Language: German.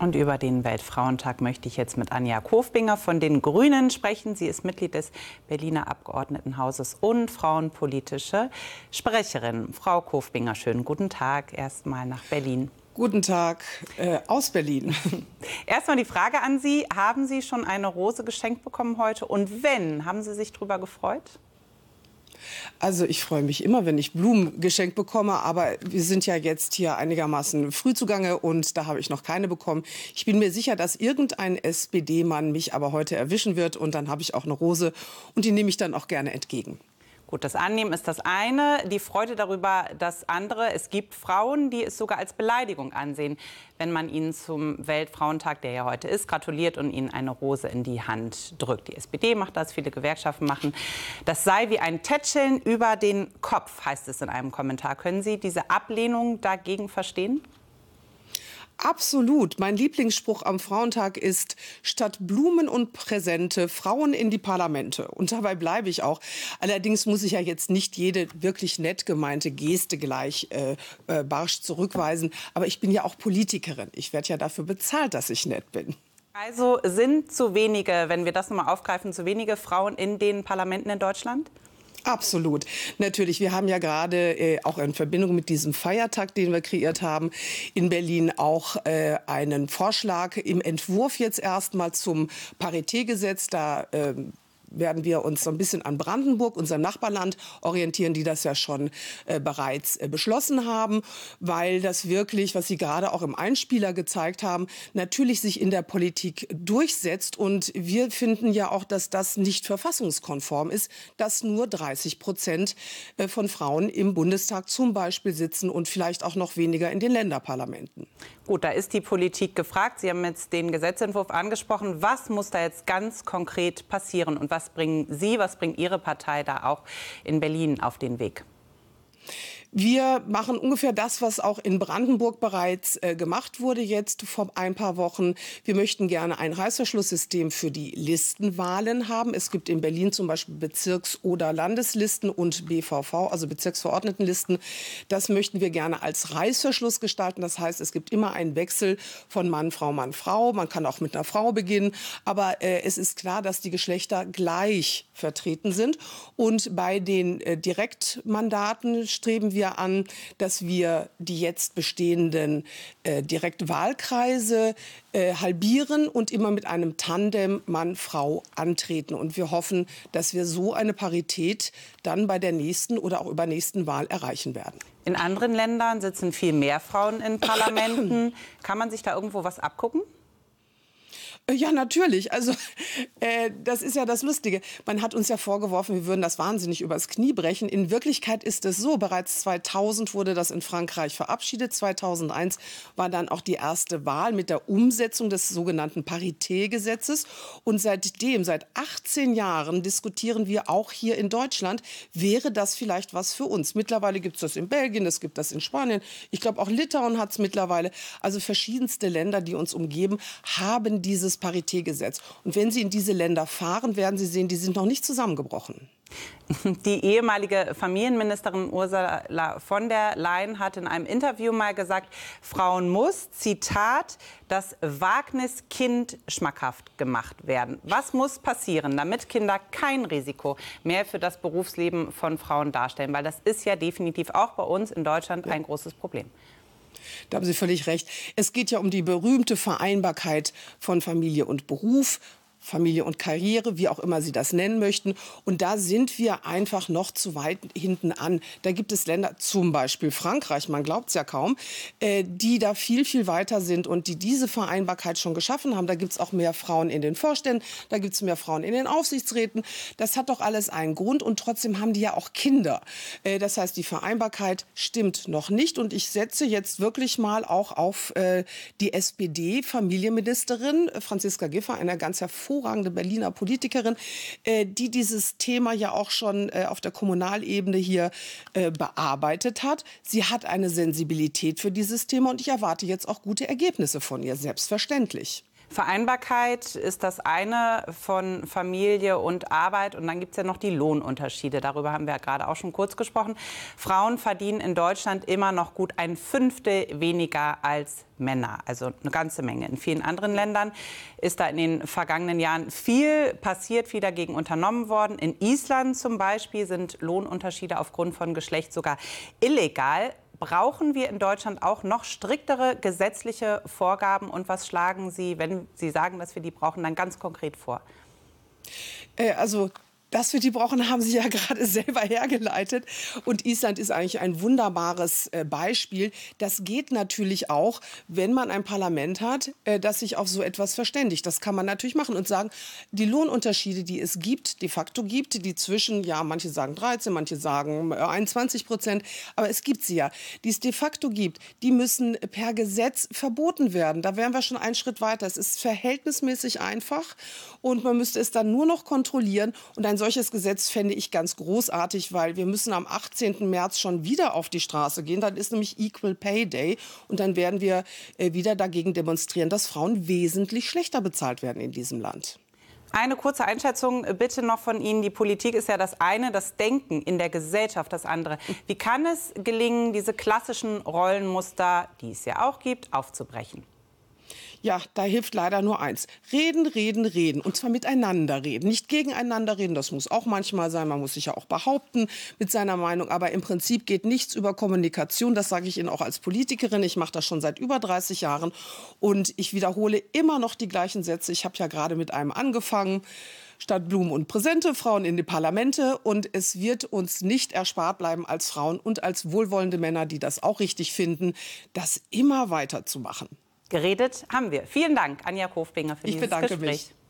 Und über den Weltfrauentag möchte ich jetzt mit Anja Kofbinger von den Grünen sprechen. Sie ist Mitglied des Berliner Abgeordnetenhauses und frauenpolitische Sprecherin. Frau Kofbinger, schönen guten Tag erstmal nach Berlin. Guten Tag äh, aus Berlin. Erstmal die Frage an Sie. Haben Sie schon eine Rose geschenkt bekommen heute? Und wenn, haben Sie sich darüber gefreut? Also ich freue mich immer, wenn ich Blumen geschenkt bekomme, aber wir sind ja jetzt hier einigermaßen früh zugange und da habe ich noch keine bekommen. Ich bin mir sicher, dass irgendein SPD-Mann mich aber heute erwischen wird und dann habe ich auch eine Rose und die nehme ich dann auch gerne entgegen. Gut, das Annehmen ist das eine, die Freude darüber das andere. Es gibt Frauen, die es sogar als Beleidigung ansehen, wenn man ihnen zum Weltfrauentag, der ja heute ist, gratuliert und ihnen eine Rose in die Hand drückt. Die SPD macht das, viele Gewerkschaften machen. Das sei wie ein Tätscheln über den Kopf, heißt es in einem Kommentar. Können Sie diese Ablehnung dagegen verstehen? Absolut. Mein Lieblingsspruch am Frauentag ist, statt Blumen und Präsente, Frauen in die Parlamente. Und dabei bleibe ich auch. Allerdings muss ich ja jetzt nicht jede wirklich nett gemeinte Geste gleich äh, äh, barsch zurückweisen. Aber ich bin ja auch Politikerin. Ich werde ja dafür bezahlt, dass ich nett bin. Also sind zu wenige, wenn wir das nochmal aufgreifen, zu wenige Frauen in den Parlamenten in Deutschland? Absolut. Natürlich, wir haben ja gerade äh, auch in Verbindung mit diesem Feiertag, den wir kreiert haben, in Berlin auch äh, einen Vorschlag im Entwurf jetzt erstmal zum Paritätgesetz. Da äh, werden wir uns so ein bisschen an Brandenburg, unserem Nachbarland, orientieren, die das ja schon äh, bereits äh, beschlossen haben, weil das wirklich, was Sie gerade auch im Einspieler gezeigt haben, natürlich sich in der Politik durchsetzt. Und wir finden ja auch, dass das nicht verfassungskonform ist, dass nur 30 Prozent äh, von Frauen im Bundestag zum Beispiel sitzen und vielleicht auch noch weniger in den Länderparlamenten. Gut, da ist die Politik gefragt. Sie haben jetzt den Gesetzentwurf angesprochen. Was muss da jetzt ganz konkret passieren und was was bringen Sie, was bringt Ihre Partei da auch in Berlin auf den Weg? Wir machen ungefähr das, was auch in Brandenburg bereits äh, gemacht wurde jetzt vor ein paar Wochen. Wir möchten gerne ein Reißverschlusssystem für die Listenwahlen haben. Es gibt in Berlin zum Beispiel Bezirks- oder Landeslisten und BVV, also Bezirksverordnetenlisten. Das möchten wir gerne als Reißverschluss gestalten. Das heißt, es gibt immer einen Wechsel von Mann, Frau, Mann, Frau. Man kann auch mit einer Frau beginnen. Aber äh, es ist klar, dass die Geschlechter gleich vertreten sind. Und bei den äh, Direktmandaten streben wir ja an, dass wir die jetzt bestehenden äh, Direktwahlkreise äh, halbieren und immer mit einem Tandem Mann-Frau antreten. Und wir hoffen, dass wir so eine Parität dann bei der nächsten oder auch übernächsten Wahl erreichen werden. In anderen Ländern sitzen viel mehr Frauen in Parlamenten. Kann man sich da irgendwo was abgucken? Äh, ja, natürlich. Also äh, das ist ja das Lustige. Man hat uns ja vorgeworfen, wir würden das wahnsinnig übers Knie brechen. In Wirklichkeit ist es so. Bereits 2000 wurde das in Frankreich verabschiedet. 2001 war dann auch die erste Wahl mit der Umsetzung des sogenannten Parité-Gesetzes. Und seitdem, seit 18 Jahren, diskutieren wir auch hier in Deutschland, wäre das vielleicht was für uns. Mittlerweile gibt es das in Belgien, es gibt das in Spanien. Ich glaube, auch Litauen hat es mittlerweile. Also verschiedenste Länder, die uns umgeben, haben dieses dieses Paritätgesetz. Und wenn Sie in diese Länder fahren, werden Sie sehen, die sind noch nicht zusammengebrochen. Die ehemalige Familienministerin Ursula von der Leyen hat in einem Interview mal gesagt, Frauen muss, Zitat, das Wagniskind schmackhaft gemacht werden. Was muss passieren, damit Kinder kein Risiko mehr für das Berufsleben von Frauen darstellen? Weil das ist ja definitiv auch bei uns in Deutschland ein großes Problem. Da haben Sie völlig recht. Es geht ja um die berühmte Vereinbarkeit von Familie und Beruf. Familie und Karriere, wie auch immer Sie das nennen möchten. Und da sind wir einfach noch zu weit hinten an. Da gibt es Länder, zum Beispiel Frankreich, man glaubt es ja kaum, äh, die da viel, viel weiter sind und die diese Vereinbarkeit schon geschaffen haben. Da gibt es auch mehr Frauen in den Vorständen, da gibt es mehr Frauen in den Aufsichtsräten. Das hat doch alles einen Grund und trotzdem haben die ja auch Kinder. Äh, das heißt, die Vereinbarkeit stimmt noch nicht und ich setze jetzt wirklich mal auch auf äh, die SPD-Familienministerin äh, Franziska Giffer, einer ganz hervorragenden hervorragende Berliner Politikerin, äh, die dieses Thema ja auch schon äh, auf der Kommunalebene hier äh, bearbeitet hat. Sie hat eine Sensibilität für dieses Thema und ich erwarte jetzt auch gute Ergebnisse von ihr, selbstverständlich. Vereinbarkeit ist das eine von Familie und Arbeit. Und dann gibt es ja noch die Lohnunterschiede. Darüber haben wir ja gerade auch schon kurz gesprochen. Frauen verdienen in Deutschland immer noch gut ein Fünftel weniger als Männer. Also eine ganze Menge. In vielen anderen Ländern ist da in den vergangenen Jahren viel passiert, viel dagegen unternommen worden. In Island zum Beispiel sind Lohnunterschiede aufgrund von Geschlecht sogar illegal brauchen wir in Deutschland auch noch striktere gesetzliche Vorgaben? Und was schlagen Sie, wenn Sie sagen, dass wir die brauchen, dann ganz konkret vor? Äh, also das wir die brauchen, haben Sie ja gerade selber hergeleitet. Und Island ist eigentlich ein wunderbares äh, Beispiel. Das geht natürlich auch, wenn man ein Parlament hat, äh, das sich auf so etwas verständigt. Das kann man natürlich machen und sagen, die Lohnunterschiede, die es gibt, de facto gibt, die zwischen, ja, manche sagen 13, manche sagen 21 äh, Prozent, aber es gibt sie ja, die es de facto gibt, die müssen per Gesetz verboten werden. Da wären wir schon einen Schritt weiter. Es ist verhältnismäßig einfach und man müsste es dann nur noch kontrollieren und ein solches Gesetz fände ich ganz großartig, weil wir müssen am 18. März schon wieder auf die Straße gehen. Dann ist nämlich Equal Pay Day und dann werden wir äh, wieder dagegen demonstrieren, dass Frauen wesentlich schlechter bezahlt werden in diesem Land. Eine kurze Einschätzung äh, bitte noch von Ihnen. Die Politik ist ja das eine, das Denken in der Gesellschaft das andere. Wie kann es gelingen, diese klassischen Rollenmuster, die es ja auch gibt, aufzubrechen? Ja, da hilft leider nur eins. Reden, reden, reden. Und zwar miteinander reden. Nicht gegeneinander reden. Das muss auch manchmal sein. Man muss sich ja auch behaupten mit seiner Meinung. Aber im Prinzip geht nichts über Kommunikation. Das sage ich Ihnen auch als Politikerin. Ich mache das schon seit über 30 Jahren. Und ich wiederhole immer noch die gleichen Sätze. Ich habe ja gerade mit einem angefangen statt Blumen und Präsente Frauen in die Parlamente. Und es wird uns nicht erspart bleiben, als Frauen und als wohlwollende Männer, die das auch richtig finden, das immer weiterzumachen. Geredet haben wir. Vielen Dank, Anja Kofbinger, für ich dieses Gespräch. Mich.